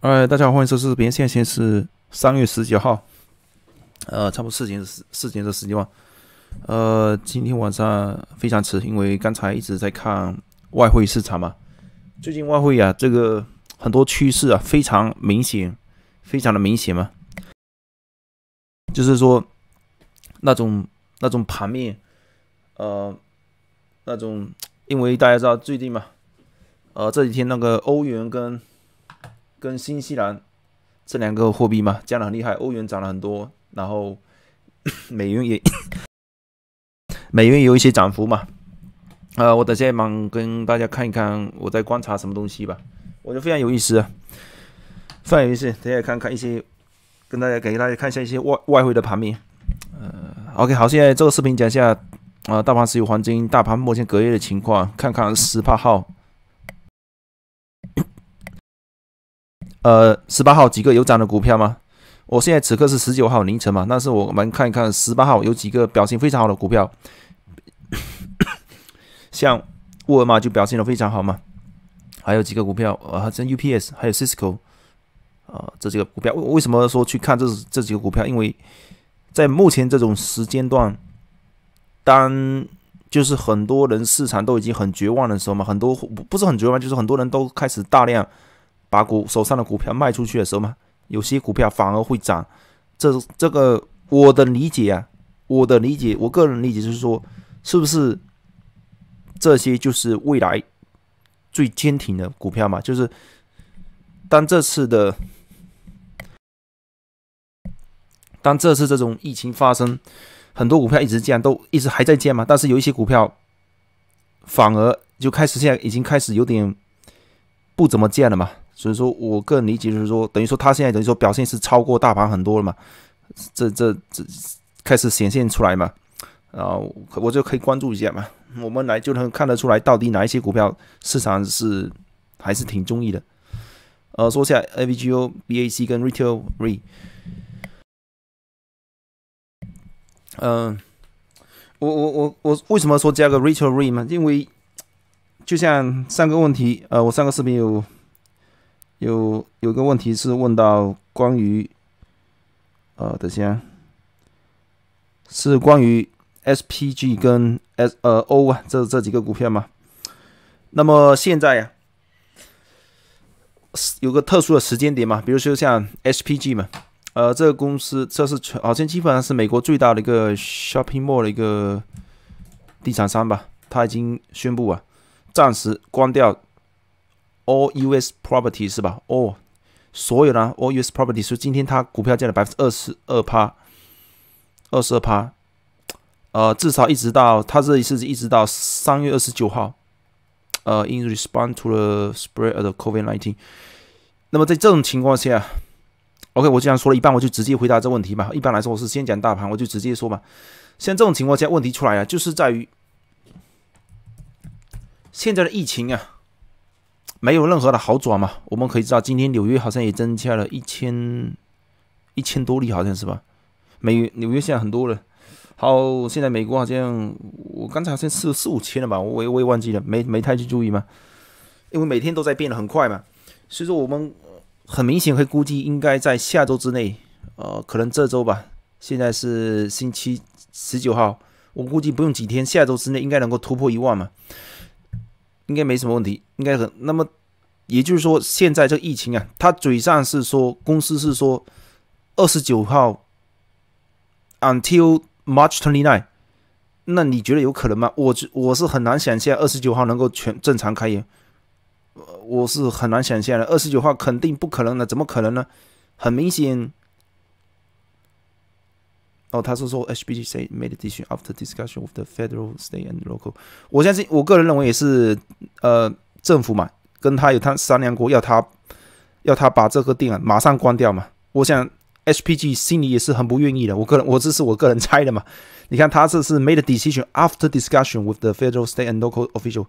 哎，大家好，欢迎收视。频。现在先是三月十九号，呃，差不多四点四点的多十几万。呃，今天晚上非常迟，因为刚才一直在看外汇市场嘛。最近外汇啊，这个很多趋势啊，非常明显，非常的明显嘛。就是说，那种那种盘面，呃，那种，因为大家知道最近嘛，呃，这几天那个欧元跟跟新西兰这两个货币嘛，降的很厉害，欧元涨了很多，然后 美元也美元有一些涨幅嘛。啊，我等下忙跟大家看一看我在观察什么东西吧，我觉得非常有意思，非常有意思。等下看看一些，跟大家给大家看一下一些外外汇的盘面。呃，OK，好，现在这个视频讲一下啊，大盘石油黄金，大盘目前隔夜的情况，看看十八号。呃，十八号几个有涨的股票吗？我现在此刻是十九号凌晨嘛，但是我们看一看十八号有几个表现非常好的股票，像沃尔玛就表现的非常好嘛，还有几个股票啊，像 UPS 还有 Cisco，啊这几个股票，为什么说去看这这几个股票？因为在目前这种时间段，当就是很多人市场都已经很绝望的时候嘛，很多不不是很绝望，就是很多人都开始大量。把股手上的股票卖出去的时候嘛，有些股票反而会涨。这这个我的理解啊，我的理解，我个人理解就是说，是不是这些就是未来最坚挺的股票嘛？就是当这次的当这次这种疫情发生，很多股票一直降，都一直还在建嘛，但是有一些股票反而就开始现在已经开始有点不怎么见了嘛。所以说，我个人理解就是说，等于说它现在等于说表现是超过大盘很多了嘛？这、这、这开始显现出来嘛？啊，我就可以关注一下嘛。我们来就能看得出来，到底哪一些股票市场是还是挺中意的。呃，说下 AVGO、BAC 跟 Retail RE。嗯，我、我、我、我为什么说加个 Retail RE 嘛？因为就像上个问题，呃，我上个视频有。有有个问题是问到关于，呃，等下，是关于 SPG 跟 S 呃 O 啊，这这几个股票嘛。那么现在呀，有个特殊的时间点嘛，比如说像 SPG 嘛，呃，这个公司这是全好像基本上是美国最大的一个 shopping mall 的一个地产商吧，他已经宣布啊，暂时关掉。All U.S. properties 是吧？All 所有的 All U.S. properties，今天它股票价的百分之二十二趴，二十二趴，呃，至少一直到它这一次一直到三月二十九号。呃，in response to the spread of the c o v i d nineteen。那么在这种情况下，OK，我既然说了一半，我就直接回答这问题吧。一般来说，我是先讲大盘，我就直接说吧。像这种情况下，问题出来了，就是在于现在的疫情啊。没有任何的好转嘛？我们可以知道，今天纽约好像也增加了一千一千多例，好像是吧？美纽约现在很多了。好，现在美国好像我刚才好像是四五千了吧？我我也忘记了，没没太去注意嘛。因为每天都在变得很快嘛，所以说我们很明显可以估计，应该在下周之内，呃，可能这周吧。现在是星期十九号，我估计不用几天，下周之内应该能够突破一万嘛。应该没什么问题，应该是那么，也就是说，现在这个疫情啊，他嘴上是说公司是说二十九号，until March twenty n i n e 那你觉得有可能吗？我我是很难想象二十九号能够全正常开业，我我是很难想象的，二十九号肯定不可能的，怎么可能呢？很明显。哦，他是说 H P G say made decision after discussion with the federal state and local。我相信我个人认为也是，呃，政府嘛，跟他有他商量过，要他要他把这个店啊马上关掉嘛。我想 H P G 心里也是很不愿意的。我个人我这是我个人猜的嘛。你看他这是 made decision after discussion with the federal state and local official。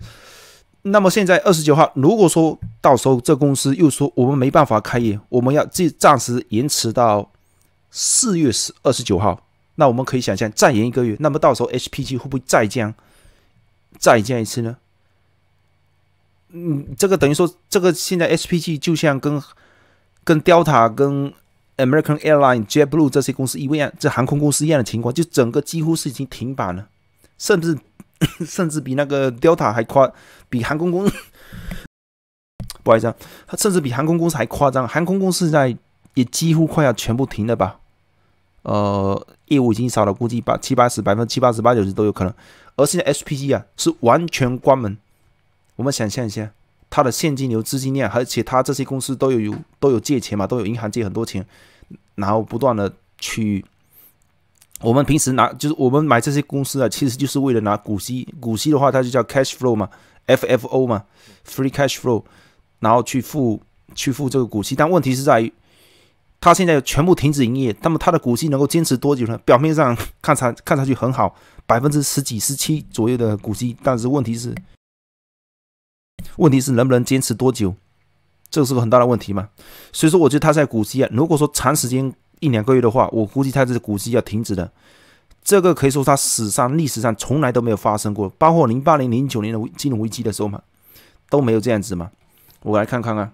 那么现在二十九号，如果说到时候这公司又说我们没办法开业，我们要暂暂时延迟到四月十二十九号。那我们可以想象，再延一个月，那么到时候 H P G 会不会再降、再降一次呢？嗯，这个等于说，这个现在 H P G 就像跟跟 Delta、跟 American Airlines、JetBlue 这些公司一样，这航空公司一样的情况，就整个几乎是已经停摆了，甚至 甚至比那个 Delta 还夸，比航空公司，不好意思，啊，它甚至比航空公司还夸张，航空公司在也几乎快要全部停了吧。呃，业务已经少了，估计八七八十百分七八十八九十都有可能。而现在 SPG 啊是完全关门。我们想象一下，它的现金流、资金链，而且它这些公司都有有都有借钱嘛，都有银行借很多钱，然后不断的去。我们平时拿就是我们买这些公司啊，其实就是为了拿股息。股息的话，它就叫 cash flow 嘛，FFO 嘛，free cash flow，然后去付去付这个股息。但问题是在于。它现在全部停止营业，那么它的股息能够坚持多久呢？表面上看上看上去很好，百分之十几、十七左右的股息，但是问题是，问题是能不能坚持多久？这是个很大的问题嘛。所以说，我觉得它在股息啊，如果说长时间一两个月的话，我估计它个股息要停止的。这个可以说它史上历史上从来都没有发生过，包括零八年、零九年的金融危机的时候嘛，都没有这样子嘛。我来看看啊。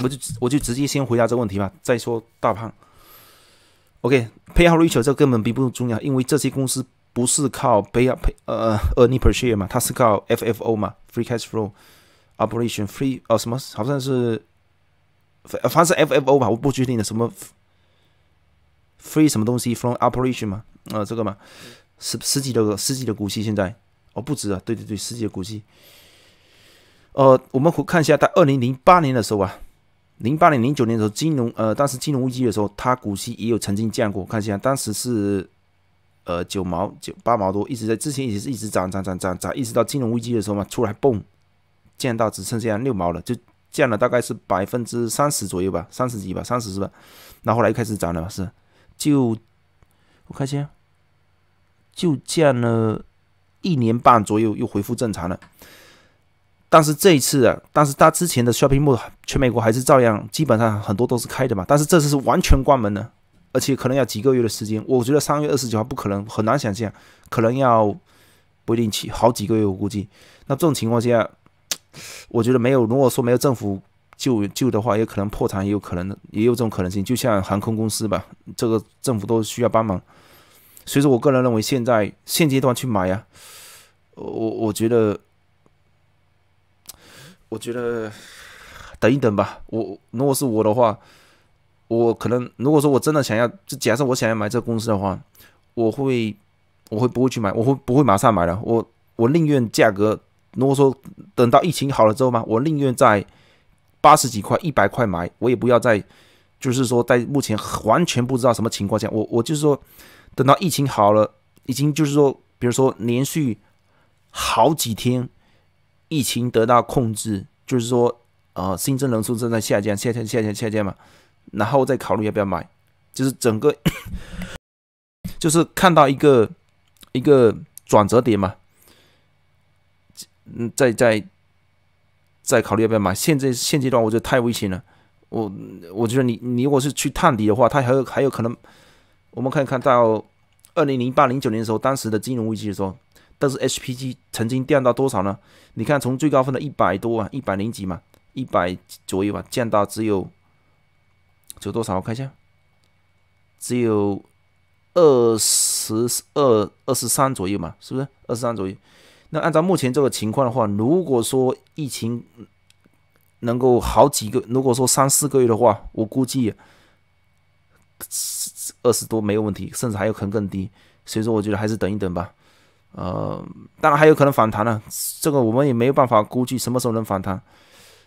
我就我就直接先回答这个问题吧，再说大胖。OK，配 ratio 这根本并不重要，因为这些公司不是靠配啊配呃 earn per share 嘛，它是靠 FFO 嘛，free cash flow operation free 哦什么好像是，反是 FFO 吧？我不确定的什么 free 什么东西 from operation 嘛，呃这个嘛，十十几的十几的股息现在哦不止啊，对对对，十几的股息。呃，我们回看一下在二零零八年的时候啊。零八年、零九年的时候，金融呃，当时金融危机的时候，它股息也有曾经降过。看一下，当时是呃九毛九、八毛多，一直在之前也是一直涨涨涨涨涨，一直到金融危机的时候嘛，出来蹦，降到只剩下六毛了，就降了大概是百分之三十左右吧，三十几吧，三十是吧？那后来又开始涨了，是就我看一下，就降了一年半左右，又恢复正常了。但是这一次啊，但是他之前的 Shopping Mall 全美国还是照样基本上很多都是开的嘛，但是这次是完全关门的，而且可能要几个月的时间。我觉得三月二十九号不可能，很难想象，可能要不一定起好几个月。我估计，那这种情况下，我觉得没有，如果说没有政府救救的话，也可能破产，也有可能也有这种可能性。就像航空公司吧，这个政府都需要帮忙。所以说我个人认为，现在现阶段去买呀，我我觉得。我觉得等一等吧。我如果是我的话，我可能如果说我真的想要，就假设我想要买这个公司的话，我会我会不会去买？我会不会马上买了？我我宁愿价格，如果说等到疫情好了之后嘛，我宁愿在八十几块、一百块买，我也不要再就是说在目前完全不知道什么情况下，我我就是说等到疫情好了，已经就是说，比如说连续好几天。疫情得到控制，就是说，呃，新增人数正在下降，下降，下降，下降嘛，然后再考虑要不要买，就是整个，就是看到一个一个转折点嘛，嗯，在在在考虑要不要买。现在现阶段我觉得太危险了，我我觉得你你如果是去探底的话，它还有还有可能，我们可以看到二零零八零九年的时候，当时的金融危机的时候。但是 h p g 曾经掉到多少呢？你看，从最高分的一百多啊，一百零几嘛，一百左右吧，降到只有只有多少？我看一下，只有二十二二十三左右嘛，是不是二十三左右？那按照目前这个情况的话，如果说疫情能够好几个，如果说三四个月的话，我估计二十多没有问题，甚至还有可能更低。所以说，我觉得还是等一等吧。呃，当然还有可能反弹呢，这个我们也没有办法估计什么时候能反弹，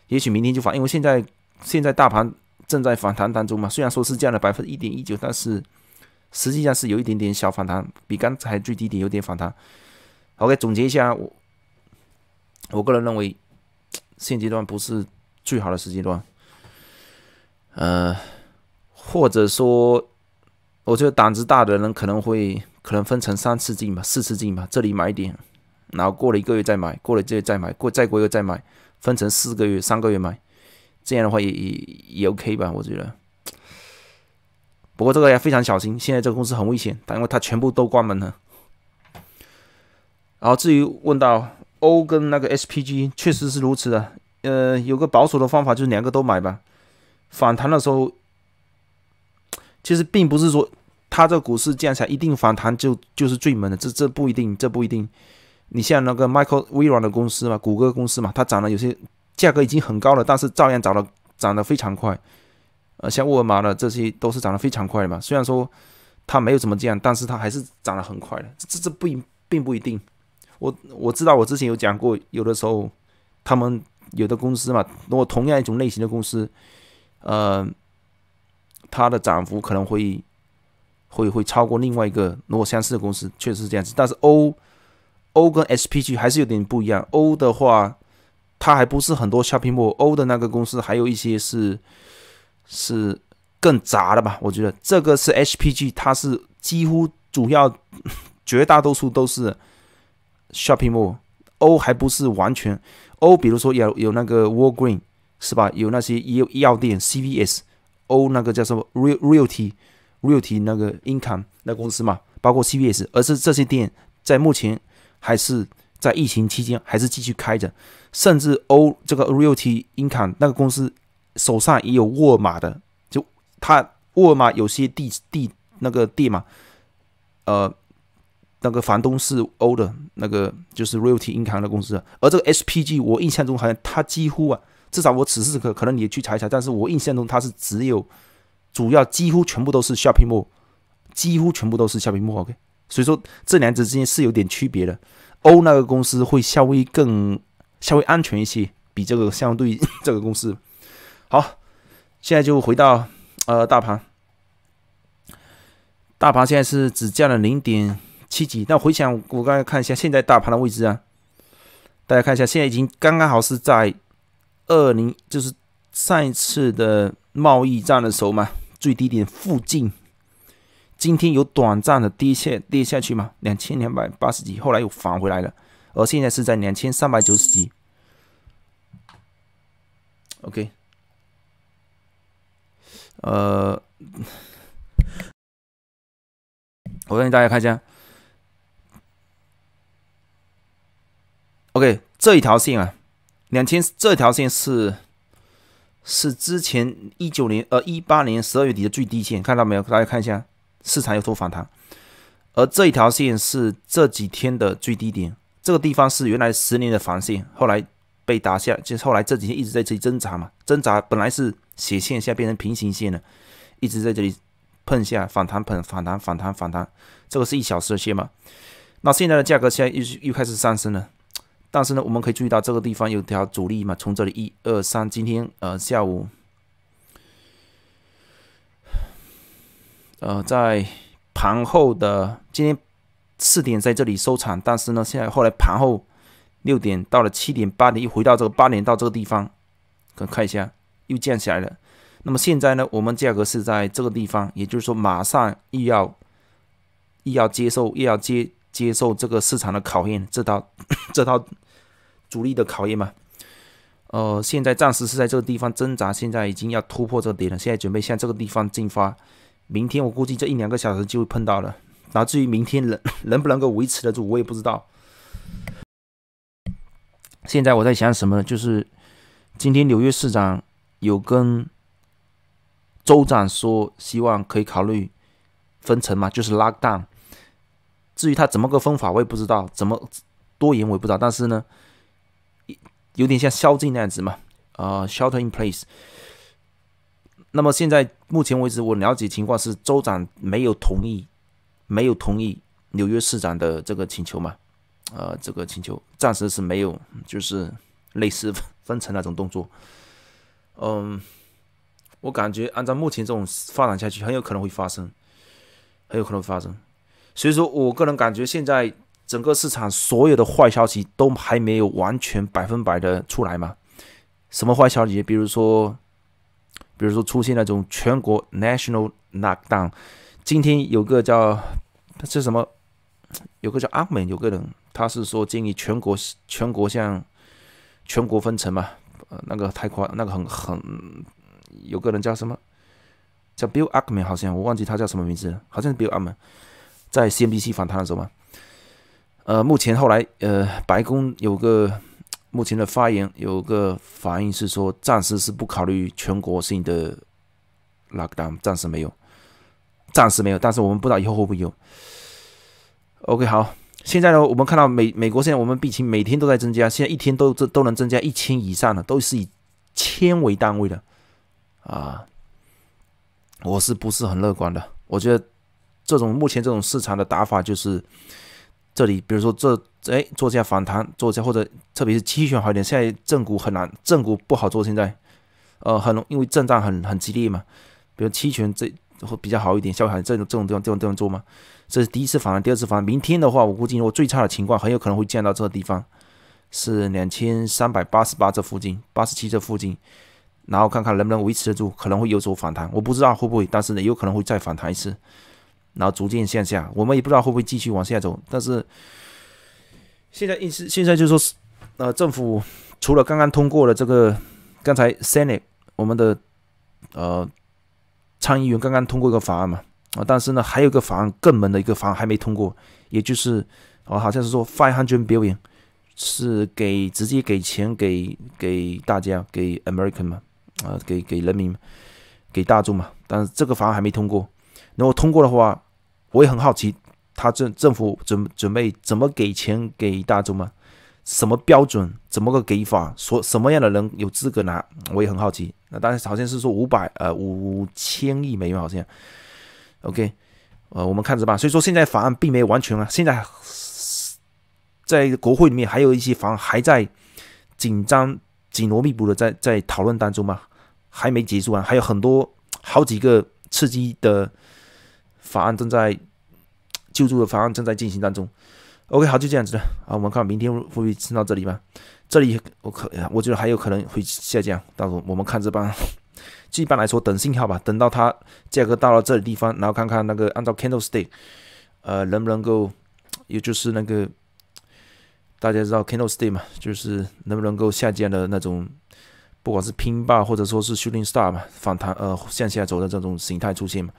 也许明天就反，因为现在现在大盘正在反弹当中嘛，虽然说是降了百分之一点一九，但是实际上是有一点点小反弹，比刚才最低点有点反弹。OK，总结一下，我我个人认为现阶段不是最好的时间段，呃，或者说我觉得胆子大的人可能会。可能分成三次进吧，四次进吧，这里买一点，然后过了一个月再买，过了个再买，过再过一个再买，分成四个月、三个月买，这样的话也也也 OK 吧？我觉得。不过这个要非常小心，现在这个公司很危险，因为它全部都关门了。然后至于问到 O 跟那个 SPG，确实是如此的。呃，有个保守的方法就是两个都买吧。反弹的时候，其实并不是说。它这股市降下来一定反弹就就是最猛的，这这不一定，这不一定。你像那个迈克 l 微软的公司嘛，谷歌公司嘛，它涨了有些价格已经很高了，但是照样涨得涨得非常快。呃，像沃尔玛的这些都是涨得非常快的嘛。虽然说它没有怎么降，但是它还是涨得很快的。这这不一并不一定。我我知道，我之前有讲过，有的时候他们有的公司嘛，如果同样一种类型的公司，呃，它的涨幅可能会。会会超过另外一个如果相似的公司确实是这样子，但是 O O 跟 SPG 还是有点不一样。O 的话，它还不是很多 shopping mall。O 的那个公司还有一些是是更杂的吧？我觉得这个是 SPG，它是几乎主要绝大多数都是 shopping mall。O 还不是完全 O，比如说有有那个 Walgreen 是吧？有那些药药店 CVS。O 那个叫什么 Real Realty？Realty 那个 income 那公司嘛，包括 CPS，而是这些店在目前还是在疫情期间还是继续开着，甚至欧这个 Realty income 那个公司手上也有沃尔玛的，就他沃尔玛有些地地那个店嘛，呃，那个房东是欧的那个就是 Realty income 的公司，而这个 SPG 我印象中好像他几乎啊，至少我此时此刻可能你也去查一查，但是我印象中他是只有。主要几乎全部都是消费木，几乎全部都是消费木。OK，所以说这两者之间是有点区别的。欧那个公司会稍微更稍微安全一些，比这个相对 这个公司好。现在就回到呃大盘，大盘现在是只降了零点七几。那回想我刚才看一下现在大盘的位置啊，大家看一下现在已经刚刚好是在二零就是上一次的贸易战的时候嘛。最低点附近，今天有短暂的低线跌下去吗？两千两百八十几，后来又返回来了，而现在是在两千三百九十几。OK，呃，我跟大家看一下。OK，这一条线啊，两千这条线是。是之前一九年，呃一八年十二月底的最低线，看到没有？大家看一下，市场有所反弹。而这一条线是这几天的最低点，这个地方是原来十年的防线，后来被打下，就后来这几天一直在这里挣扎嘛，挣扎本来是斜线下变成平行线了，一直在这里碰下反弹，碰反弹，反弹，反弹。这个是一小时的线嘛？那现在的价格现在又又开始上升了。但是呢，我们可以注意到这个地方有条阻力嘛？从这里一、二、三，今天呃下午呃在盘后的今天四点在这里收场。但是呢，现在后来盘后六点到了七点八点又回到这个八点到这个地方，可看一下又降下来了。那么现在呢，我们价格是在这个地方，也就是说马上又要又要接受又要接接受这个市场的考验，这套 这套。主力的考验嘛，呃，现在暂时是在这个地方挣扎，现在已经要突破这个点了，现在准备向这个地方进发。明天我估计这一两个小时就会碰到了，那至于明天能能不能够维持得住，我也不知道。现在我在想什么呢？就是今天纽约市长有跟州长说，希望可以考虑分层嘛，就是 lock down。至于他怎么个分法，我也不知道，怎么多言我也不知道，但是呢。有点像宵禁那样子嘛，啊，shelter in place。那么现在目前为止，我了解情况是州长没有同意，没有同意纽约市长的这个请求嘛，呃，这个请求暂时是没有，就是类似分成那种动作。嗯，我感觉按照目前这种发展下去，很有可能会发生，很有可能发生。所以说我个人感觉现在。整个市场所有的坏消息都还没有完全百分百的出来嘛？什么坏消息？比如说，比如说出现那种全国 national knockdown。今天有个叫是什么？有个叫阿美有个人，他是说建议全国全国像全国分层嘛？呃，那个太夸，那个很很。有个人叫什么？叫 Bill Ackman，好像我忘记他叫什么名字，好像是 Bill Ackman 在 C B C 访谈的时候嘛。呃，目前后来，呃，白宫有个目前的发言，有个反应是说，暂时是不考虑全国性的 lockdown，暂时没有，暂时没有，但是我们不知道以后会不会有。OK，好，现在呢，我们看到美美国现在我们病情每天都在增加，现在一天都这都能增加一千以上的，都是以千为单位的，啊，我是不是很乐观的？我觉得这种目前这种市场的打法就是。这里，比如说这，哎，做下反弹，做下，或者特别是期权好一点。现在正股很难，正股不好做，现在，呃，很容，因为震荡很很激烈嘛。比如期权这会比较好一点，消息这种这种地方这种地方做吗？这是第一次反弹，第二次反弹。明天的话，我估计如果最差的情况，很有可能会降到这个地方，是两千三百八十八这附近，八十七这附近，然后看看能不能维持得住，可能会有所反弹。我不知道会不会，但是呢，有可能会再反弹一次。然后逐渐向下，我们也不知道会不会继续往下走。但是现在意思，现在就是说，呃，政府除了刚刚通过了这个，刚才 Senate 我们的呃参议员刚刚通过一个法案嘛，啊，但是呢，还有一个法案更猛的一个法案还没通过，也就是哦，好像是说 five hundred billion 是给直接给钱给给大家给 American 嘛，啊，给给人民，给大众嘛。但是这个法案还没通过，如果通过的话。我也很好奇，他政政府准准备怎么给钱给大众吗？什么标准？怎么个给法？所什么样的人有资格拿？我也很好奇。那当然，好像是说五百呃五千亿美元好像。OK，呃，我们看着吧。所以说现在法案并没有完全啊，现在在国会里面还有一些法案还在紧张紧锣密鼓的在在讨论当中嘛，还没结束啊，还有很多好几个刺激的。法案正在救助的法案正在进行当中。OK，好，就这样子的啊，我们看明天会不会升到这里吧？这里我可，我觉得还有可能会下降。到时候我们看这帮，一般来说等信号吧，等到它价格到了这个地方，然后看看那个按照 c a n d l e s t a y 呃，能不能够，也就是那个大家知道 c a n d l e s t a y 嘛，就是能不能够下降的那种，不管是 bar 或者说是 Shooting Star 嘛反弹呃向下走的这种形态出现嘛。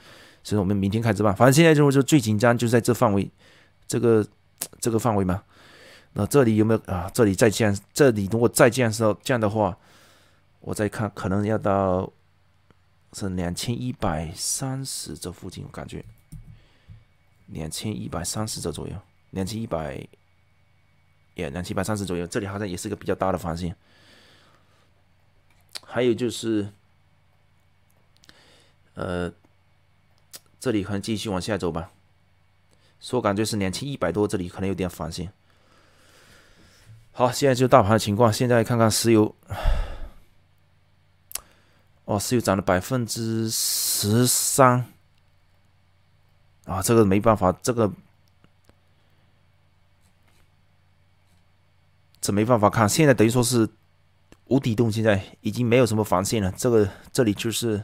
所以我们明天开始吧，反正现在就是最紧张，就在这范围，这个 这个范围嘛。那这里有没有啊？这里再降，这里如果再降时候降的话，我再看可能要到是两千一百三十这附近，我感觉两千一百三十这左右，两千一百，也两千一百三十左右。这里好像也是个比较大的防线。还有就是，呃。这里可能继续往下走吧，说感觉是两千一百多，这里可能有点反线。好，现在就大盘的情况。现在看看石油，哦，石油涨了百分之十三，啊，这个没办法，这个这没办法看。现在等于说是无底洞，现在已经没有什么防线了。这个这里就是。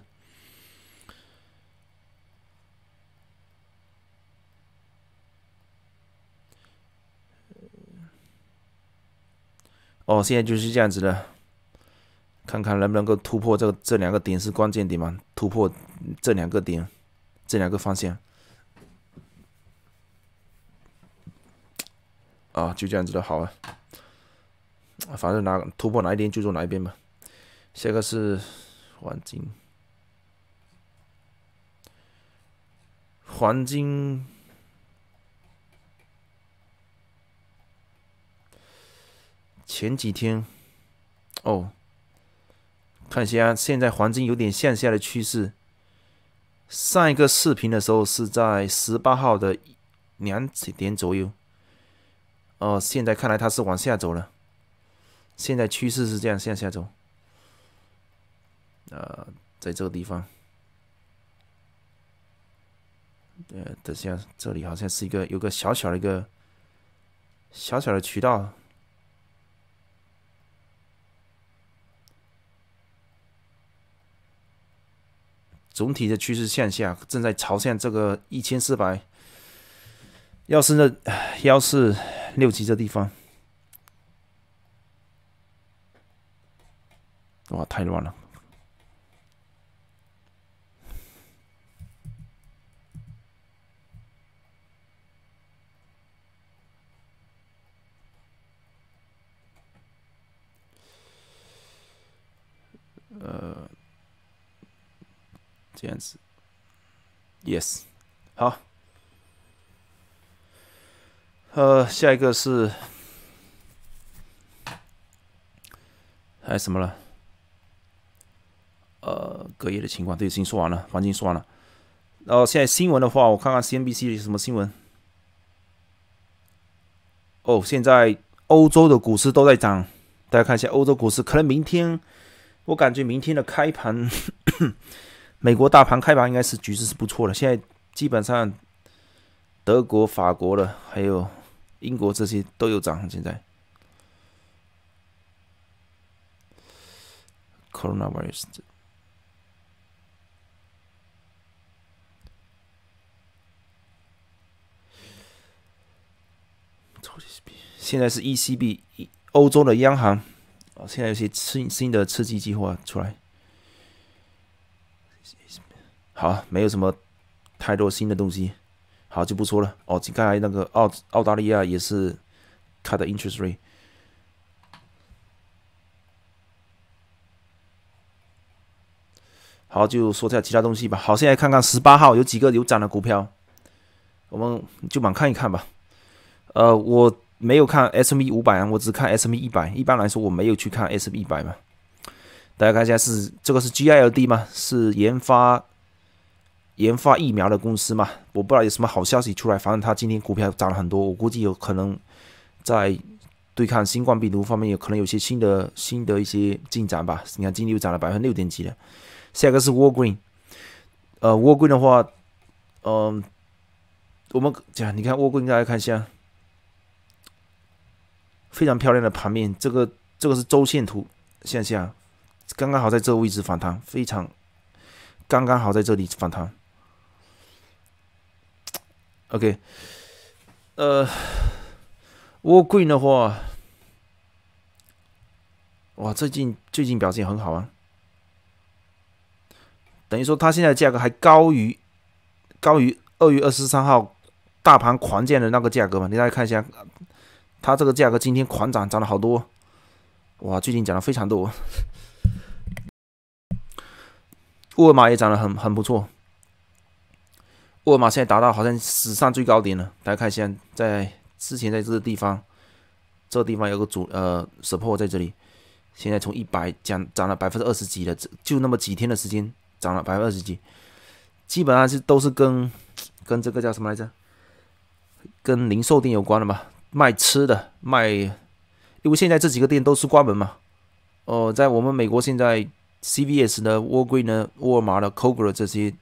哦，现在就是这样子的，看看能不能够突破这个这两个点是关键点嘛？突破这两个点，这两个方向。啊，就这样子的，好啊。反正哪突破哪一边就做哪一边嘛。下个是黄金，黄金。前几天，哦，看一下现在黄金有点向下的趋势。上一个视频的时候是在十八号的两点左右，呃，现在看来它是往下走了。现在趋势是这样向下走，呃，在这个地方，呃，等下这里好像是一个有个小小的一个小小的渠道。总体的趋势向下，正在朝向这个一千四百，幺四幺四六七这地方，哇，太乱了，呃。这样子，yes，好。呃，下一个是，还有什么了？呃，隔夜的情况，这些事情说完了，黄金说完了。然后现在新闻的话，我看看 CNBC 什么新闻。哦，现在欧洲的股市都在涨，大家看一下欧洲股市。可能明天，我感觉明天的开盘。美国大盘开盘应该是局势是不错的，现在基本上德国、法国的还有英国这些都有涨。现在，corona virus 现在是 ECB，一欧洲的央行啊，现在有些新新的刺激计划出来。好，没有什么太多新的东西，好就不说了。哦，刚才那个澳澳大利亚也是 cut interest rate。好，就说下其他东西吧。好，现在看看十八号有几个有涨的股票，我们就满看一看吧。呃，我没有看 S M E 五百，我只看 S M E 一百。一般来说，我没有去看 S M E 一百嘛。大家看一下，是这个是 G I L D 吗？是研发。研发疫苗的公司嘛，我不知道有什么好消息出来，反正它今天股票涨了很多。我估计有可能在对抗新冠病毒方面，有可能有些新的、新的一些进展吧。你看，今天又涨了百分之六点几了。下一个是沃顿，呃，沃顿的话，嗯，我们讲，你看沃顿，大家看一下，非常漂亮的盘面。这个，这个是周线图，向下，刚刚好在这个位置反弹，非常，刚刚好在这里反弹。OK，呃，沃贵的话，哇，最近最近表现很好啊。等于说，它现在价格还高于高于二月二十三号大盘狂降的那个价格嘛？大家看一下，它这个价格今天狂涨，涨了好多。哇，最近涨了非常多。沃尔玛也涨得很很不错。沃尔玛现在达到好像史上最高点了，大家看现在在之前在这个地方，这个地方有个主呃 support 在这里，现在从一百涨涨了百分之二十几了，就就那么几天的时间涨了百分之二十几，基本上是都是跟跟这个叫什么来着，跟零售店有关的嘛，卖吃的卖，因为现在这几个店都是关门嘛，哦，在我们美国现在 CVS 的沃贵呢，沃尔玛的 Kroger 这些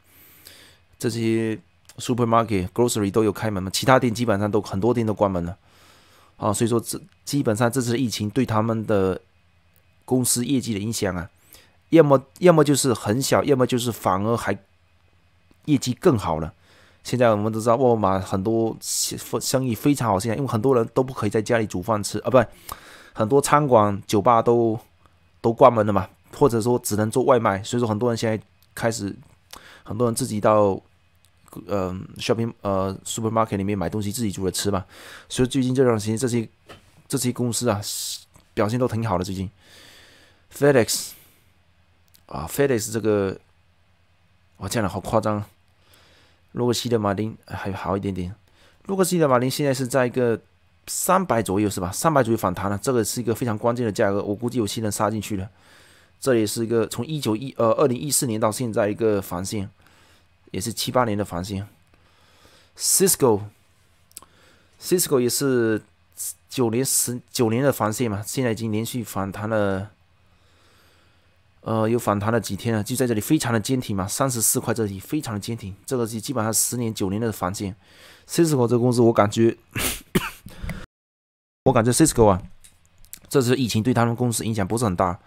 这些。Supermarket、Grocery 都有开门嘛，其他店基本上都很多店都关门了，啊，所以说这基本上这次疫情对他们的公司业绩的影响啊，要么要么就是很小，要么就是反而还业绩更好了。现在我们都知道沃尔玛很多生意非常好，现在因为很多人都不可以在家里煮饭吃啊，不是很多餐馆、酒吧都都关门了嘛，或者说只能做外卖，所以说很多人现在开始很多人自己到。呃，shopping，呃，supermarket 里面买东西自己煮着吃吧。所以最近这段时间，这些这些公司啊，表现都挺好的。最近，FedEx 啊，FedEx 这个，哇，涨的好夸张。洛克希德马丁还有好一点点。洛克希德马丁现在是在一个三百左右是吧？三百左右反弹了，这个是一个非常关键的价格。我估计有新人杀进去了。这也是一个从一九一呃二零一四年到现在一个防线。也是七八年的防线，Cisco，Cisco 也是九年十九年的防线嘛，现在已经连续反弹了，呃，有反弹了几天了，就在这里非常的坚挺嘛，三十四块这里非常的坚挺，这个是基本上十年九年的防线，Cisco 这个公司我感觉，我感觉 Cisco 啊，这次疫情对他们公司影响不是很大，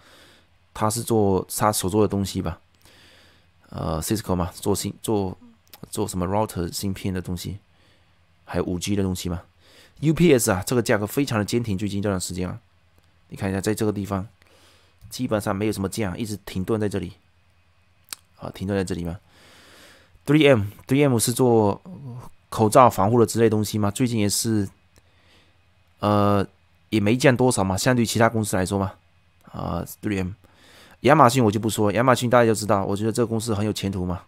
他是做他所做的东西吧。呃，Cisco 嘛，做新做做什么 router 芯片的东西，还有 5G 的东西嘛。u p s 啊，这个价格非常的坚挺，最近这段时间啊，你看一下，在这个地方基本上没有什么降，一直停顿在这里，啊，停顿在这里嘛。3 m 3 m 是做口罩防护的之类东西吗？最近也是，呃，也没降多少嘛，相对其他公司来说嘛，啊，3M。亚马逊我就不说，亚马逊大家就知道。我觉得这个公司很有前途嘛，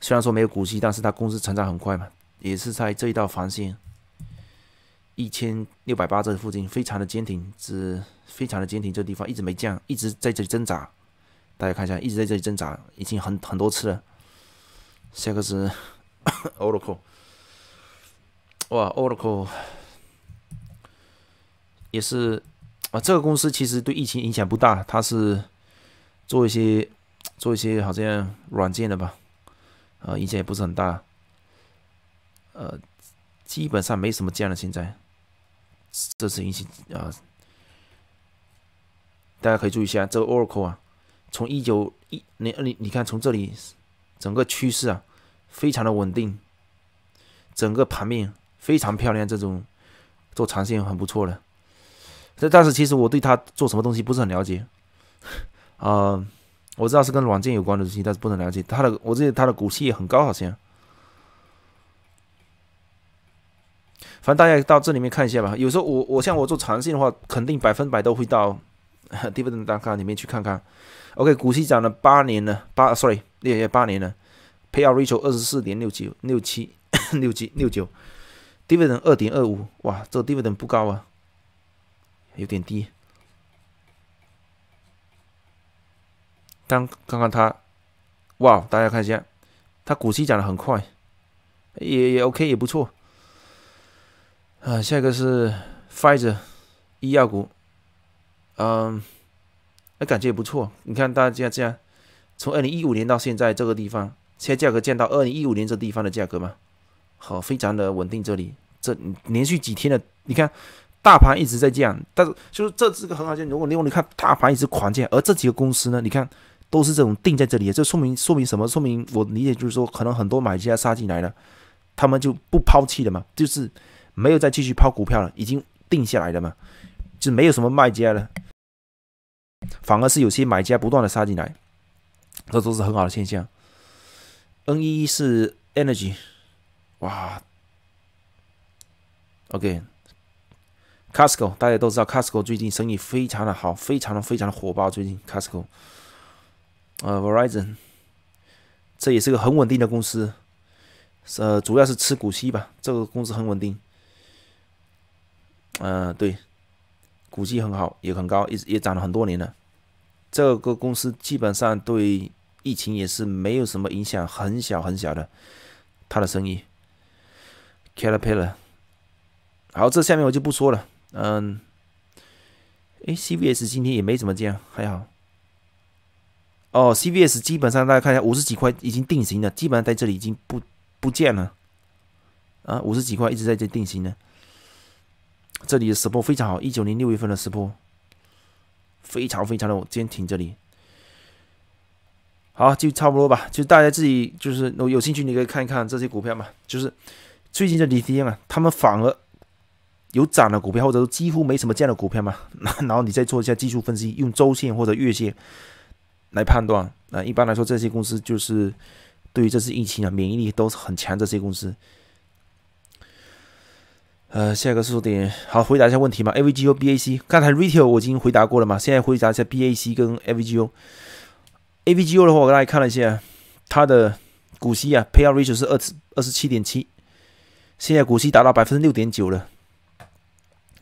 虽然说没有股息，但是它公司成长很快嘛，也是在这一道防线一千六百八这附近非常的坚挺，是非常的坚挺。这地方一直没降，一直在这里挣扎。大家看一下，一直在这里挣扎，已经很很多次了。下个是 Oracle，哇，Oracle 也是啊，这个公司其实对疫情影响不大，它是。做一些 做一些好像软件的吧，啊，影响也不是很大，呃，基本上没什么降了。现在这次疫情啊，大家可以注意一下，这个 Oracle 啊，从一九一二零，你看从这里整个趋势啊，非常的稳定，整个盘面非常漂亮，这种做长线很不错的。但但是其实我对它做什么东西不是很了解。啊，我知道是跟软件有关的东西，但是不能了解它的。我记得它的股息也很高，好像。反正大家到这里面看一下吧。有时候我我像我做长线的话，肯定百分百都会到 dividend 那块里面去看看。OK，股息涨了八年了，八，sorry，也也八年了。payout ratio 二十四点六九六七 六七六九，dividend 二点二五，哇，这个 dividend 不高啊，有点低。看看它，哇！大家看一下，它股息涨得很快，也也 OK，也不错。啊，下一个是 Pfizer 药股，嗯，那感觉也不错。你看，大家这样从2015年到现在这个地方，现在价格降到2015年这地方的价格嘛，好，非常的稳定。这里这连续几天的，你看大盘一直在降，但是就是这是个很好见。如果你你看大盘一直狂降，而这几个公司呢，你看。都是这种定在这里的，这说明说明什么？说明我理解就是说，可能很多买家杀进来了，他们就不抛弃了嘛，就是没有再继续抛股票了，已经定下来了嘛，就没有什么卖家了，反而是有些买家不断的杀进来，这都是很好的现象。N 一是 Energy，哇，OK，Costco 大家都知道，Costco 最近生意非常的好，非常的非常的火爆，最近 Costco。呃，Verizon，这也是个很稳定的公司，呃，主要是吃股息吧，这个公司很稳定。嗯，对，股息很好，也很高，也也涨了很多年了。这个公司基本上对疫情也是没有什么影响，很小很小的，他的生意。Carpel 好，这下面我就不说了。嗯，哎，CVS 今天也没怎么降，还好。哦，C V S 基本上大家看一下，五十几块已经定型了，基本上在这里已经不不见了啊，五十几块一直在这定型呢。这里的突破非常好，一九年六月份的突破，非常非常的坚挺。这里好就差不多吧，就大家自己就是有兴趣你可以看一看这些股票嘛，就是最近这几天嘛，他们反而有涨的股票，或者说几乎没什么降的股票嘛，然后你再做一下技术分析，用周线或者月线。来判断啊，一般来说这些公司就是对于这次疫情啊免疫力都是很强。这些公司，呃，下一个入点，好回答一下问题嘛。AVGO、BAC，刚才 Retail 我已经回答过了嘛，现在回答一下 BAC 跟 AVGO。AVGO 的话，我刚才看了一下，它的股息啊，Payout Ratio 是二十二十七点七，现在股息达到百分之六点九了。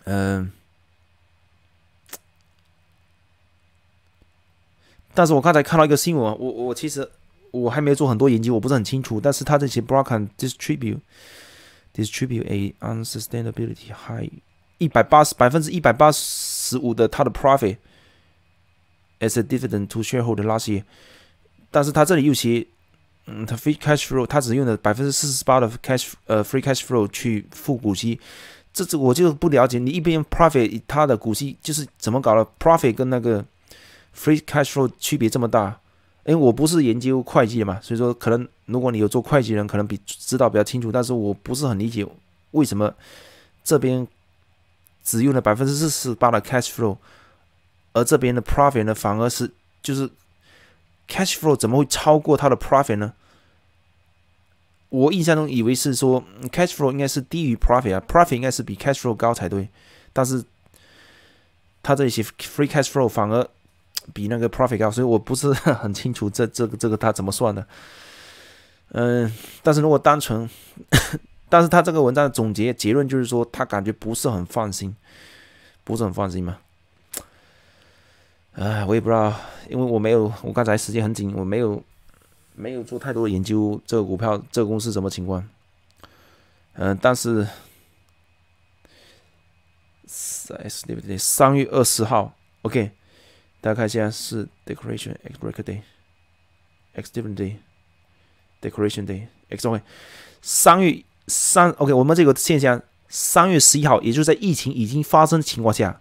嗯。但是我刚才看到一个新闻，我我其实我还没做很多研究，我不是很清楚。但是它这些 broken distribute distribute a unsustainability high 一百八十百分之一百八十五的它的 profit as a dividend to shareholders t year，但是它这里又写，嗯，它 free cash flow 它只用了百分之四十八的 cash 呃 free cash flow 去付股息，这这我就不了解。你一边 profit 它的股息就是怎么搞的？profit 跟那个。Free cash flow 区别这么大，因为我不是研究会计的嘛，所以说可能如果你有做会计人，可能比知道比较清楚，但是我不是很理解为什么这边只用了百分之四十八的 cash flow，而这边的 profit 呢反而是就是 cash flow 怎么会超过它的 profit 呢？我印象中以为是说 cash flow 应该是低于 profit 啊，profit 应该是比 cash flow 高才对，但是它这些 free cash flow 反而。比那个 profit 高，所以我不是 很清楚这这个这个他怎么算的。嗯，但是如果单纯，但是他这个文章的总结结论就是说，他感觉不是很放心，不是很放心嘛。哎，我也不知道，因为我没有，我刚才时间很紧，我没有没有做太多研究，这个股票这个公司什么情况。嗯，但是，S 对不对？三月二十号？OK。大家看一下是 Decoration Break Day、x d i f f e r e n t d a y Decoration Day。OK，三月三，OK，我们这个现象，三月十一号，也就是在疫情已经发生的情况下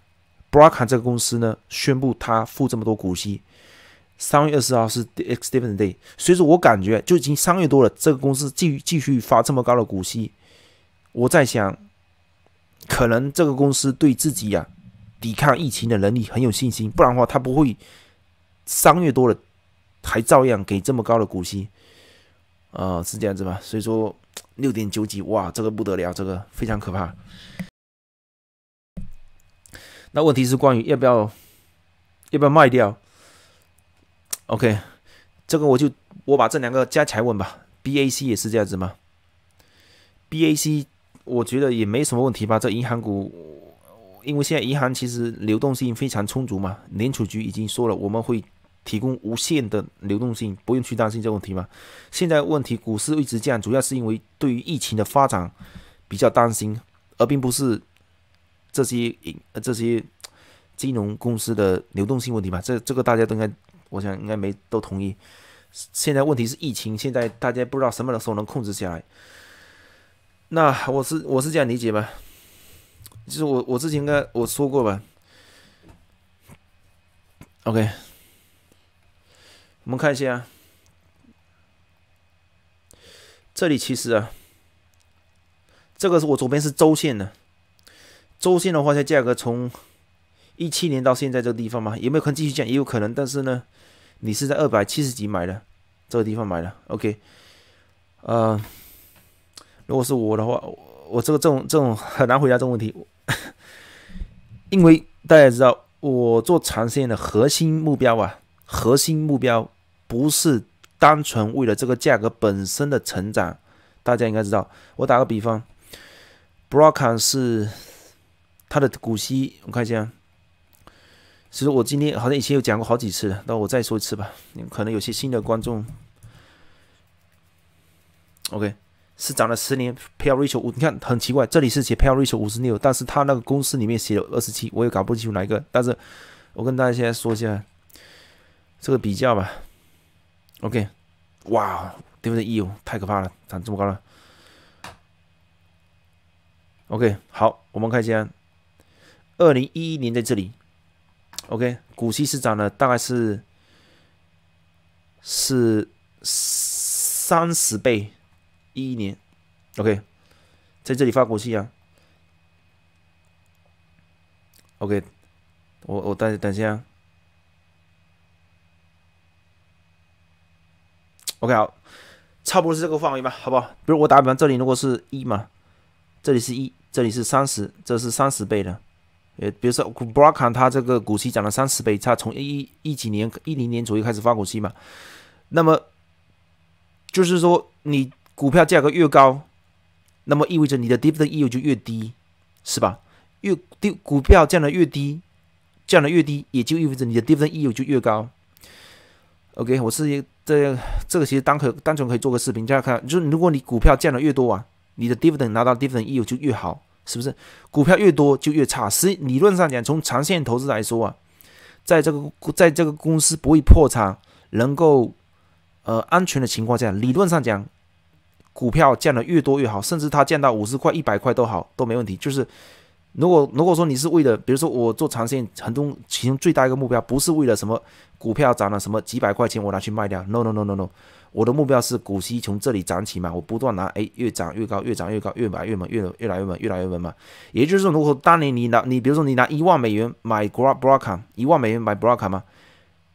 b r a c k a n 这个公司呢，宣布他付这么多股息。三月二十号是 e x d i f f e r e n t Day，所以说我感觉就已经三月多了，这个公司继续继续发这么高的股息，我在想，可能这个公司对自己呀。抵抗疫情的能力很有信心，不然的话，他不会伤越多了还照样给这么高的股息，呃，是这样子吧？所以说六点九几，哇，这个不得了，这个非常可怕。那问题是关于要不要要不要卖掉？OK，这个我就我把这两个加起来问吧。BAC 也是这样子吗？BAC 我觉得也没什么问题吧，这银行股。因为现在银行其实流动性非常充足嘛，联储已经说了，我们会提供无限的流动性，不用去担心这个问题嘛。现在问题股市一直降，主要是因为对于疫情的发展比较担心，而并不是这些这些金融公司的流动性问题嘛。这这个大家都应该，我想应该没都同意。现在问题是疫情，现在大家不知道什么时候能控制下来。那我是我是这样理解吧。就是我，我之前应该我说过吧。OK，我们看一下，这里其实啊，这个是我左边是周线的，周线的话，它价格从一七年到现在这个地方嘛，有没有可能继续降？也有可能，但是呢，你是在二百七十几买的这个地方买的。OK，呃，如果是我的话，我这个这种这种很难回答这种问题。因为大家知道，我做长线的核心目标啊，核心目标不是单纯为了这个价格本身的成长。大家应该知道，我打个比方，Brockan 是它的股息，我看一下。其实我今天好像以前有讲过好几次，那我再说一次吧。可能有些新的观众，OK。是涨了十年，Payroll Ratio 五，你看很奇怪，这里是写 Payroll Ratio 五十六，但是他那个公司里面写了二十七，我也搞不清楚哪一个。但是我跟大家现在说一下这个比较吧。OK，哇，对不对？E u 太可怕了，涨这么高了。OK，好，我们看一下二零一一年在这里。OK，股息是涨了，大概是是三十倍。一一年，OK，在这里发股息啊，OK，我我等等一下，OK 好，差不多是这个范围吧，好不好？比如我打比方，这里如果是一嘛，这里是一，这里是三十，这是三十倍的，呃，比如说 Barcan 它这个股息涨了三十倍，他从一一几年一零年左右开始发股息嘛，那么就是说你。股票价格越高，那么意味着你的 dividend yield 就越低，是吧？越低股票降的越低，降的越低，也就意味着你的 dividend yield 就越高。OK，我是这这个其实单可单纯可以做个视频，大家看，就是如果你股票降的越多啊，你的 dividend 拿到 dividend yield 就越好，是不是？股票越多就越差。实理论上讲，从长线投资来说啊，在这个在这个公司不会破产、能够呃安全的情况下，理论上讲。股票降的越多越好，甚至它降到五十块、一百块都好，都没问题。就是如果如果说你是为了，比如说我做长线，其中其中最大一个目标不是为了什么股票涨了什么几百块钱我拿去卖掉，no no no no no，我的目标是股息从这里涨起嘛，我不断拿，哎，越涨越高，越涨越高，越买越猛，越越来越猛，越来越猛嘛。也就是说，如果当年你拿你比如说你拿一万美元买 b r r a 卡，一万美元买 b 布 k 卡嘛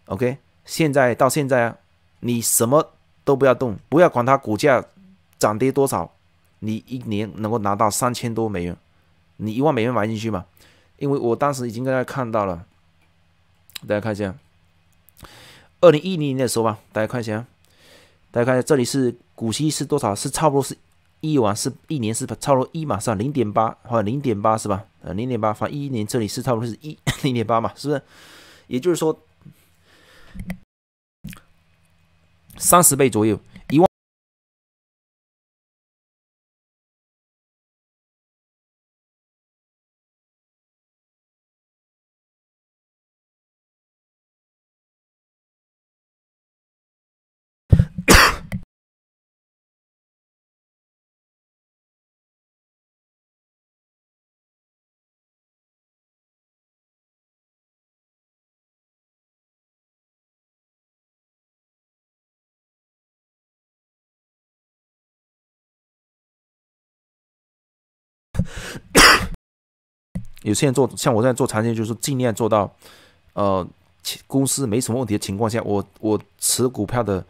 ，OK，现在到现在啊，你什么都不要动，不要管它股价。涨跌多少？你一年能够拿到三千多美元？你一万美元买进去嘛？因为我当时已经跟大家看到了，大家看一下，二零一零年的时候吧，大家看一下，大家看一下这里是股息是多少？是差不多是一万，是一年是差不多一嘛？是吧？零点八，者零点八是吧？呃，零点八，反正一年这里是差不多是一 零点八嘛，是不是？也就是说，三十倍左右。有些人做像我现在做长线，就是尽量做到，呃，公司没什么问题的情况下，我我持股票的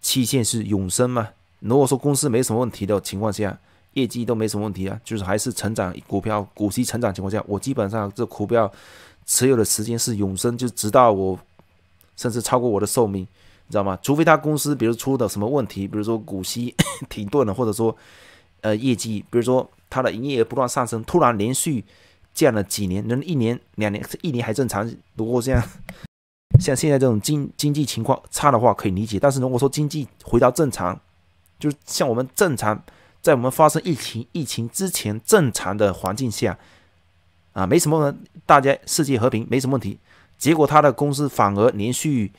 期限是永生嘛？如果说公司没什么问题的情况下，业绩都没什么问题啊，就是还是成长股票，股息成长情况下，我基本上这股票持有的时间是永生，就直到我甚至超过我的寿命，你知道吗？除非他公司比如出的什么问题，比如说股息 停顿了，或者说呃业绩，比如说他的营业额不断上升，突然连续。降了几年，能一年两年一年还正常。如果像像现在这种经经济情况差的话，可以理解。但是如果说经济回到正常，就像我们正常在我们发生疫情疫情之前正常的环境下，啊，没什么大家世界和平没什么问题。结果他的公司反而连续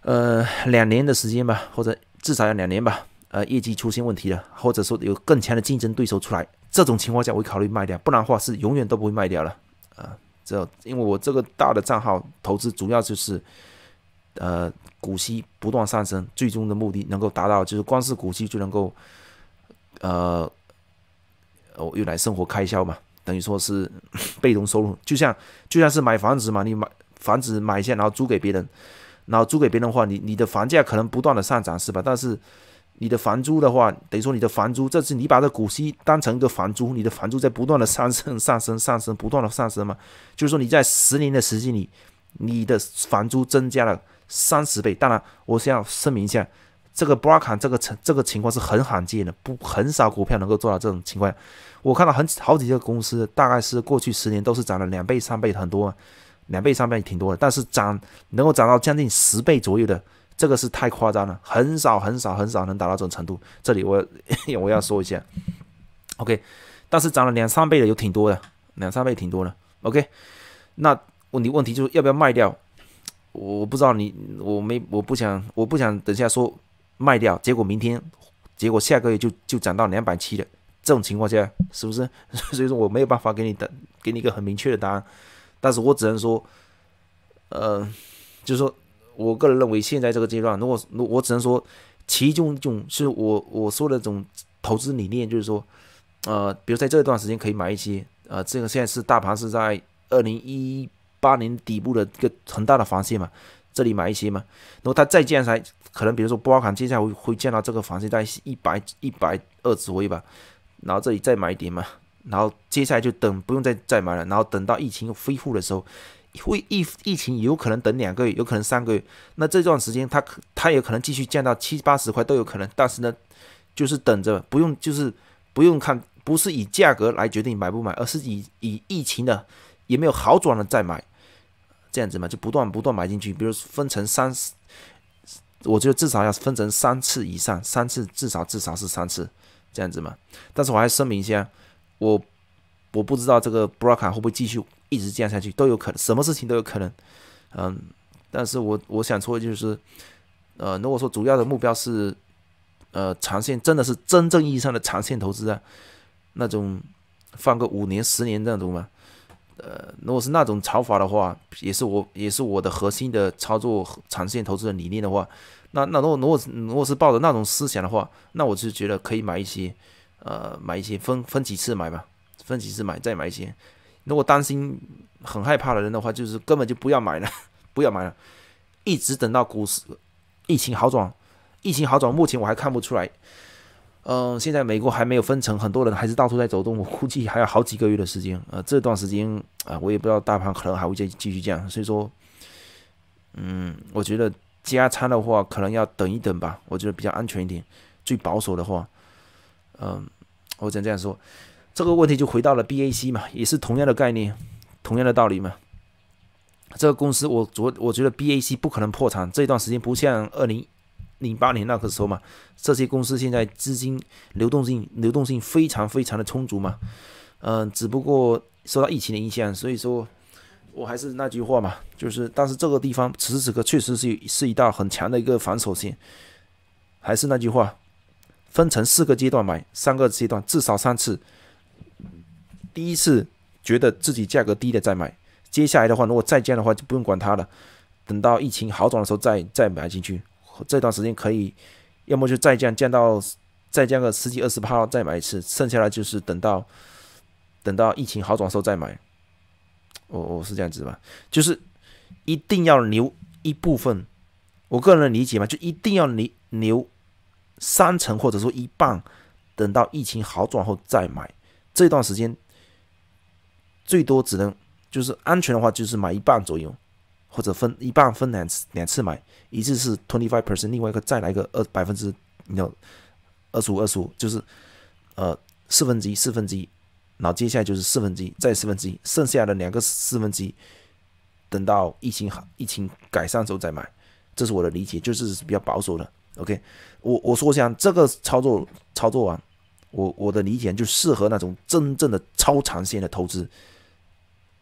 呃两年的时间吧，或者至少要两年吧，呃，业绩出现问题了，或者说有更强的竞争对手出来。这种情况下我会考虑卖掉，不然的话是永远都不会卖掉了。啊，这因为我这个大的账号投资主要就是，呃，股息不断上升，最终的目的能够达到就是光是股息就能够，呃，哦，用来生活开销嘛，等于说是 被动收入。就像就像是买房子嘛，你买房子买下，然后租给别人，然后租给别人的话，你你的房价可能不断的上涨是吧？但是。你的房租的话，等于说你的房租，这是你把这股息当成一个房租，你的房租在不断的上升、上升、上升，不断的上升嘛？就是说你在十年的时间里，你的房租增加了三十倍。当然，我先要声明一下，这个 b r k e n 这个情这个情况是很罕见的，不很少股票能够做到这种情况。我看到很好几个公司，大概是过去十年都是涨了两倍、三倍很多，两倍、三倍挺多的，但是涨能够涨到将近十倍左右的。这个是太夸张了，很少很少很少能达到这种程度。这里我 我要说一下，OK。但是涨了两三倍的有挺多的，两三倍挺多的，OK。那问你问题就是要不要卖掉？我不知道你，我没我不想我不想等下说卖掉，结果明天结果下个月就就涨到两百七了。这种情况下是不是？所以说我没有办法给你的给你一个很明确的答案，但是我只能说，呃，就是说。我个人认为，现在这个阶段，如果如我只能说其中一种是我我说的这种投资理念，就是说，呃，比如在这段时间可以买一些，呃，这个现在是大盘是在二零一八年底部的一个很大的防线嘛，这里买一些嘛，然后它再降才可能，比如说波坎接下来会会降到这个防线在一百一百二左右吧，然后这里再买一点嘛，然后接下来就等不用再再买了，然后等到疫情恢复的时候。会疫疫情有可能等两个月，有可能三个月。那这段时间，它它也可能继续降到七八十块都有可能。但是呢，就是等着，不用就是不用看，不是以价格来决定买不买，而是以以疫情的也没有好转了再买，这样子嘛，就不断不断买进去。比如分成三次，我觉得至少要分成三次以上，三次至少至少是三次这样子嘛。但是我还声明一下，我我不知道这个 b r 布洛 n 会不会继续。一直这样下去都有可能，什么事情都有可能，嗯，但是我我想说就是，呃，如果说主要的目标是，呃，长线，真的是真正意义上的长线投资啊，那种放个五年、十年这样子嘛，呃，如果是那种炒法的话，也是我也是我的核心的操作长线投资的理念的话，那那如果如果如果是抱着那种思想的话，那我就觉得可以买一些，呃，买一些分分几次买吧，分几次买再买一些。如果担心、很害怕的人的话，就是根本就不要买了，不要买了，一直等到股市疫情好转，疫情好转，目前我还看不出来。嗯，现在美国还没有分成，很多人还是到处在走动，我估计还要好几个月的时间。呃，这段时间，啊，我也不知道大盘可能还会再继续降，所以说，嗯，我觉得加仓的话，可能要等一等吧，我觉得比较安全一点，最保守的话，嗯，我只能这样说。这个问题就回到了 BAC 嘛，也是同样的概念，同样的道理嘛。这个公司我昨我觉得 BAC 不可能破产，这一段时间不像二零零八年那个时候嘛，这些公司现在资金流动性流动性非常非常的充足嘛。嗯，只不过受到疫情的影响，所以说我还是那句话嘛，就是但是这个地方此时此刻确实是是一道很强的一个防守线。还是那句话，分成四个阶段买，三个阶段至少三次。第一次觉得自己价格低的再买，接下来的话如果再降的话就不用管它了，等到疫情好转的时候再再买进去。这段时间可以，要么就再降，降到再降个十几二十趴再买一次，剩下来就是等到等到疫情好转的时候再买。我我是这样子吧，就是一定要留一部分，我个人理解嘛，就一定要留留三成或者说一半，等到疫情好转后再买。这段时间。最多只能就是安全的话，就是买一半左右，或者分一半分两次两次买，一次是 twenty five percent，另外一个再来个二百分之要二十五二十五，就是呃四分之一四分之一，然后接下来就是四分之一再四分之一，剩下的两个四分之一等到疫情好疫情改善之后再买，这是我的理解，就是比较保守的。OK，我我说一下这个操作操作完，我我的理解就适合那种真正的超长线的投资。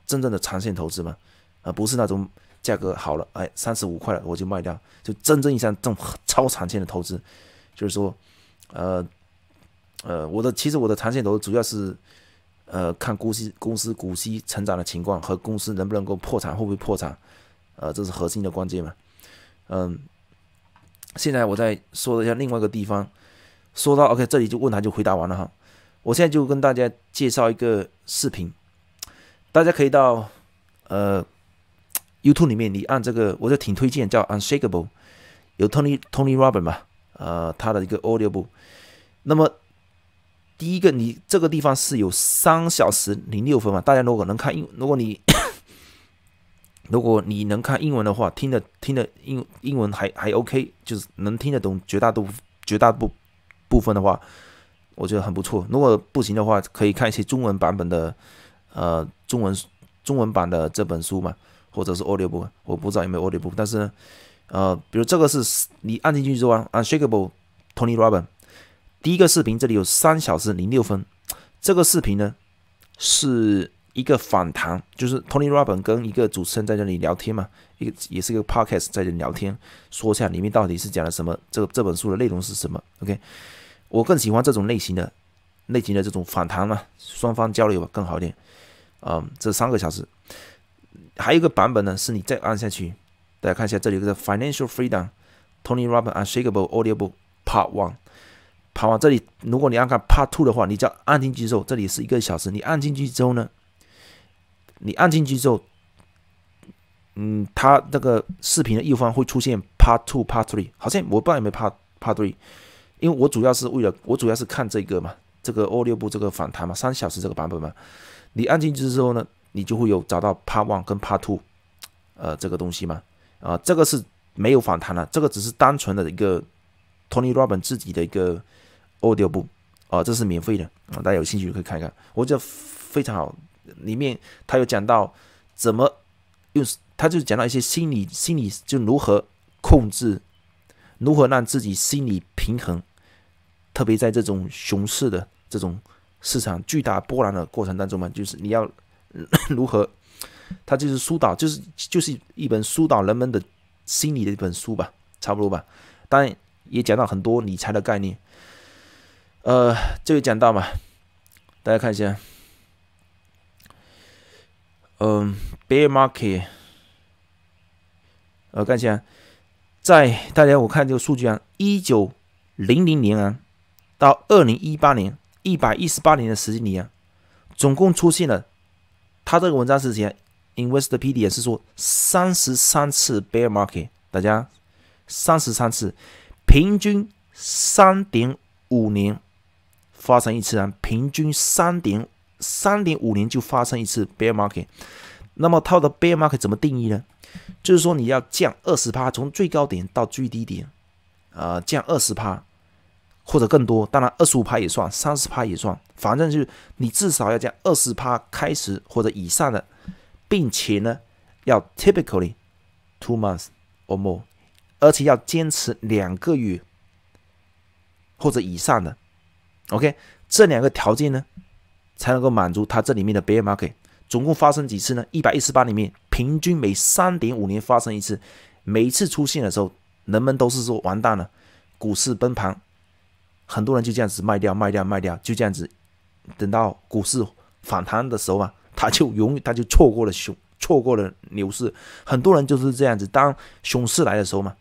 真正的长线投资嘛，而不是那种价格好了，哎，三十五块了我就卖掉，就真正意义上这种超长线的投资，就是说，呃，呃，我的其实我的长线投资主要是，呃，看公司公司股息成长的情况和公司能不能够破产，会不会破产，呃，这是核心的关键嘛，嗯，现在我再说一下另外一个地方，说到 OK 这里就问他就回答完了哈，我现在就跟大家介绍一个视频。大家可以到，呃，YouTube 里面，你按这个，我就挺推荐叫 Unshakable，有 Tony Tony Robert 嘛，呃，他的一个 Audio book。那么第一个，你这个地方是有三小时零六分嘛？大家如果能看英，如果你 如果你能看英文的话，听的听的英英文还还 OK，就是能听得懂绝大部绝大部部分的话，我觉得很不错。如果不行的话，可以看一些中文版本的，呃。中文中文版的这本书嘛，或者是 audio 部分，我不知道有没有 audio 部分。但是，呢，呃，比如这个是你按进去之后，Unshakable Tony Robbins 第一个视频，这里有三小时零六分。这个视频呢，是一个访谈，就是 Tony Robbins 跟一个主持人在这里聊天嘛，一个也是一个 podcast 在这里聊天，说一下里面到底是讲了什么，这这本书的内容是什么。OK，我更喜欢这种类型的类型的这种访谈嘛，双方交流更好一点。嗯，这三个小时，还有一个版本呢，是你再按下去。大家看一下，这里有个 Financial Freedom Tony Robbins Unshakable Audio Book Part One，跑完这里，如果你按看 Part Two 的话，你只要按进去之后，这里是一个小时。你按进去之后呢，你按进去之后，嗯，它这个视频的右方会出现 Part Two Part Three，好像我不知道有没有 Part Part Three，因为我主要是为了我主要是看这个嘛，这个 Audio Book 这个反弹嘛，三小时这个版本嘛。你按进去之后呢，你就会有找到 Part one 跟 p a r two，t 呃，这个东西嘛，啊，这个是没有反弹了，这个只是单纯的一个 Tony Robbins 自己的一个 audio book，啊，这是免费的啊，大家有兴趣可以看一看，我觉得非常好，里面他有讲到怎么用，他就讲到一些心理，心理就如何控制，如何让自己心理平衡，特别在这种熊市的这种。市场巨大波澜的过程当中嘛，就是你要 如何，它就是疏导，就是就是一本疏导人们的心理的一本书吧，差不多吧。当然也讲到很多理财的概念，呃，这有讲到嘛，大家看一下，嗯，bear market，呃，看一下，在大家我看这个数据啊，一九零零年啊到二零一八年。一百一十八年的时间里啊，总共出现了他这个文章是写 i n v e s t o r P D 是说三十三次 bear market，大家三十三次，平均三点五年发生一次啊，平均三点三点五年就发生一次 bear market。那么它的 bear market 怎么定义呢？就是说你要降二十趴，从最高点到最低点，呃，降二十趴。或者更多，当然二十五趴也算，三十趴也算，反正就是你至少要将二十趴开始或者以上的，并且呢，要 typically two months or more，而且要坚持两个月或者以上的，OK，这两个条件呢才能够满足它这里面的 bear market。总共发生几次呢？一百一十八里面平均每三点五年发生一次，每一次出现的时候，人们都是说完蛋了，股市崩盘。很多人就这样子卖掉卖掉卖掉，就这样子，等到股市反弹的时候嘛，他就容易他就错过了熊，错过了牛市。很多人就是这样子，当熊市来的时候嘛，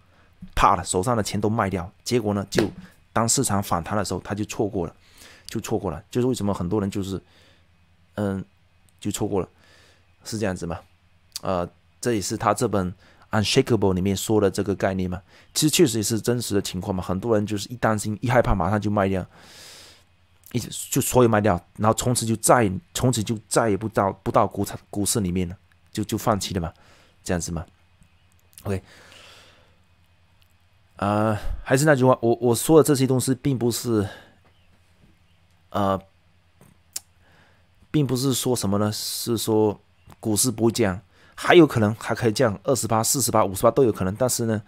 怕了手上的钱都卖掉，结果呢，就当市场反弹的时候，他就错过了，就错过了。就是为什么很多人就是，嗯，就错过了，是这样子嘛？呃，这也是他这本。Unshakable 里面说的这个概念嘛，其实确实也是真实的情况嘛。很多人就是一担心、一害怕，马上就卖掉，一就所有卖掉，然后从此就再从此就再也不到不到股场股市里面了，就就放弃了嘛，这样子嘛。OK，呃，还是那句话，我我说的这些东西，并不是呃，并不是说什么呢，是说股市不降。还有可能还可以降二十八、四十八、五十八都有可能，但是呢，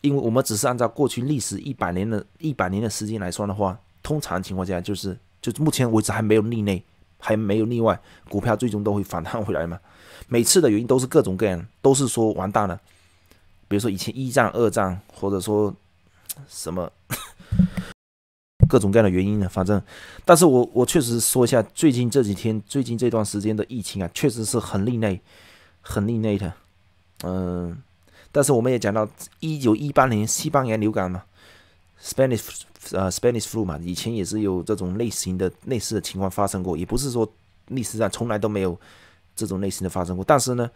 因为我们只是按照过去历史一百年的一百年的时间来算的话，通常情况下就是就目前为止还没有例外，还没有例外，股票最终都会反弹回来嘛。每次的原因都是各种各样，都是说完蛋了，比如说以前一战、二战或者说什么 各种各样的原因呢，反正。但是我我确实说一下，最近这几天、最近这段时间的疫情啊，确实是很另类。很另类的，嗯，但是我们也讲到一九一八年西班牙流感嘛，Spanish 呃 Spanish flu 嘛，以前也是有这种类型的类似的情况发生过，也不是说历史上从来都没有这种类型的发生过。但是呢，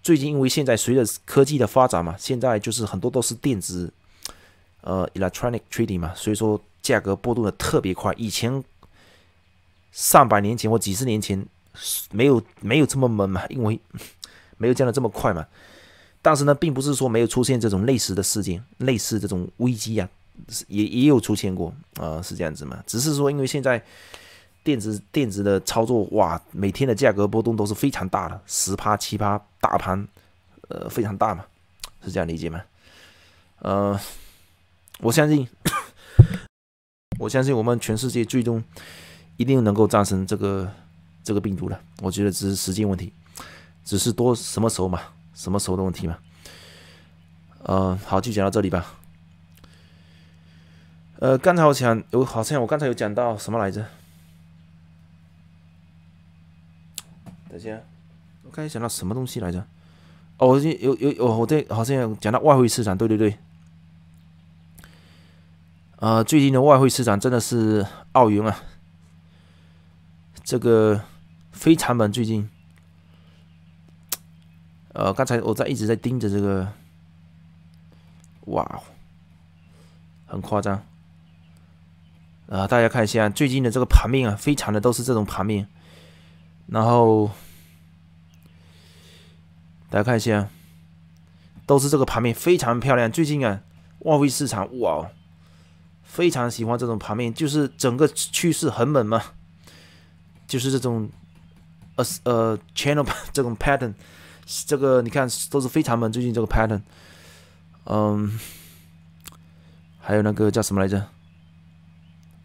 最近因为现在随着科技的发展嘛，现在就是很多都是电子，呃，electronic trading 嘛，所以说价格波动的特别快。以前上百年前或几十年前。没有没有这么猛嘛，因为 没有降的这么快嘛。但是呢，并不是说没有出现这种类似的事件、类似这种危机啊，也也有出现过啊，是这样子嘛。只是说，因为现在电子电子的操作哇，每天的价格波动都是非常大的，十趴、七趴大盘，呃，非常大嘛，是这样理解吗？呃，我相信，我相信我们全世界最终一定能够战胜这个。这个病毒了，我觉得只是时间问题，只是多什么时候嘛，什么时候的问题嘛。呃，好，就讲到这里吧。呃，刚才我想有好像我刚才有讲到什么来着？等一下，我刚才讲到什么东西来着？哦，有有哦，我这好像讲到外汇市场，对对对。呃，最近的外汇市场真的是奥运啊，这个。非常猛！最近，呃，刚才我在一直在盯着这个，哇，很夸张，啊，大家看一下最近的这个盘面啊，非常的都是这种盘面，然后大家看一下，都是这个盘面非常漂亮。最近啊，外汇市场哇，非常喜欢这种盘面，就是整个趋势很猛嘛，就是这种。呃，channel 这种 pattern，这个你看都是非常猛，最近这个 pattern，嗯，还有那个叫什么来着？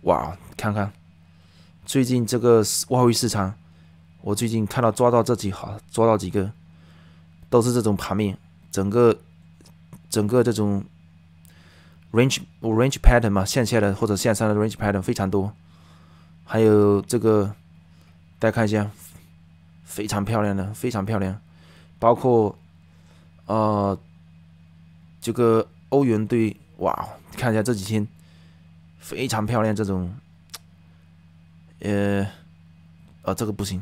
哇，看看最近这个外汇市场，我最近看到抓到这几好抓到几个，都是这种盘面，整个整个这种 range range pattern 嘛，线下的或者线上的 range pattern 非常多，还有这个大家看一下。非常漂亮的，非常漂亮，包括呃这个欧元对，哇，看一下这几天非常漂亮这种，呃啊这个不行，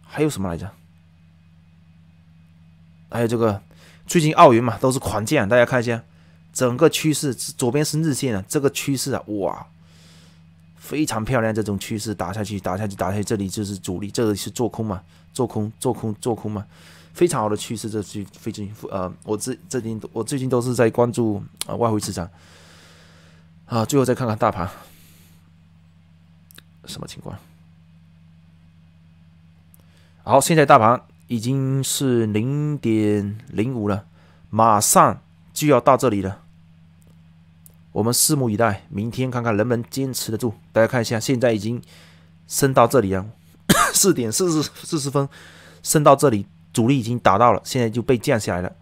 还有什么来着？还有这个最近奥运嘛都是狂降，大家看一下整个趋势，左边是日线的这个趋势啊，哇！非常漂亮，这种趋势打下去，打下去，打下去，这里就是主力，这里是做空嘛，做空，做空，做空嘛，非常好的趋势，这是非常呃，我这最近我最近都是在关注啊外汇市场，啊，最后再看看大盘什么情况。好，现在大盘已经是零点零五了，马上就要到这里了。我们拭目以待，明天看看能不能坚持得住。大家看一下，现在已经升到这里了，四点四十四十分，升到这里，主力已经达到了，现在就被降下来了。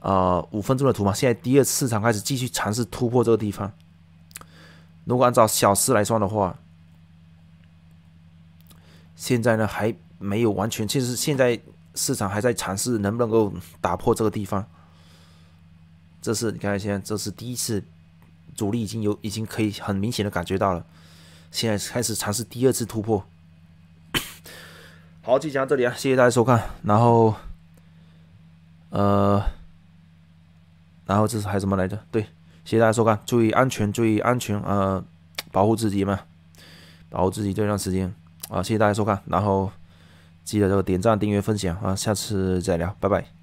呃，五分钟的图嘛，现在第二市场开始继续尝试突破这个地方。如果按照小时来算的话，现在呢还没有完全，确实现在市场还在尝试能不能够打破这个地方。这是你看一下，这是第一次。主力已经有已经可以很明显的感觉到了，现在开始尝试第二次突破。好，就讲到这里啊，谢谢大家收看。然后，呃，然后这是还什么来着？对，谢谢大家收看，注意安全，注意安全，呃，保护自己嘛，保护自己这段时间啊。谢谢大家收看，然后记得这个点赞、订阅、分享啊，下次再聊，拜拜。